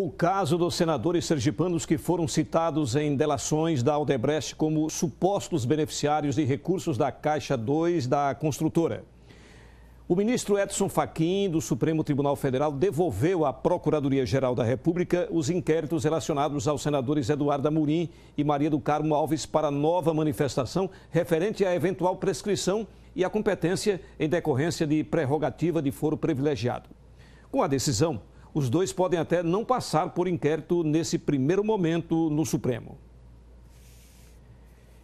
O caso dos senadores sergipanos que foram citados em delações da Aldebrecht como supostos beneficiários de recursos da Caixa 2 da construtora. O ministro Edson Fachin, do Supremo Tribunal Federal, devolveu à Procuradoria-Geral da República os inquéritos relacionados aos senadores Eduardo Amorim e Maria do Carmo Alves para nova manifestação referente à eventual prescrição e à competência em decorrência de prerrogativa de foro privilegiado. Com a decisão, os dois podem até não passar por inquérito nesse primeiro momento no Supremo.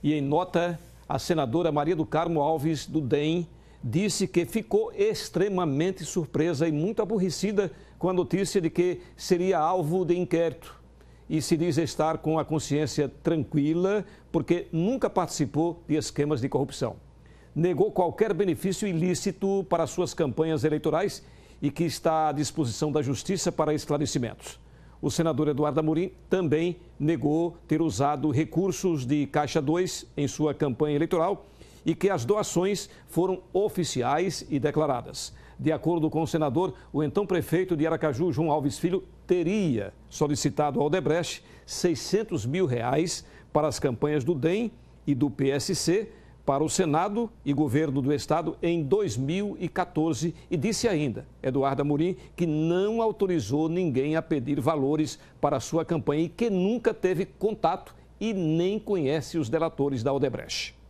E em nota, a senadora Maria do Carmo Alves, do DEM, disse que ficou extremamente surpresa e muito aborrecida com a notícia de que seria alvo de inquérito. E se diz estar com a consciência tranquila, porque nunca participou de esquemas de corrupção. Negou qualquer benefício ilícito para suas campanhas eleitorais e que está à disposição da Justiça para esclarecimentos. O senador Eduardo Amorim também negou ter usado recursos de Caixa 2 em sua campanha eleitoral e que as doações foram oficiais e declaradas. De acordo com o senador, o então prefeito de Aracaju, João Alves Filho, teria solicitado ao Odebrecht 600 mil reais para as campanhas do DEM e do PSC para o Senado e governo do Estado em 2014 e disse ainda, Eduardo Amorim, que não autorizou ninguém a pedir valores para sua campanha e que nunca teve contato e nem conhece os delatores da Odebrecht.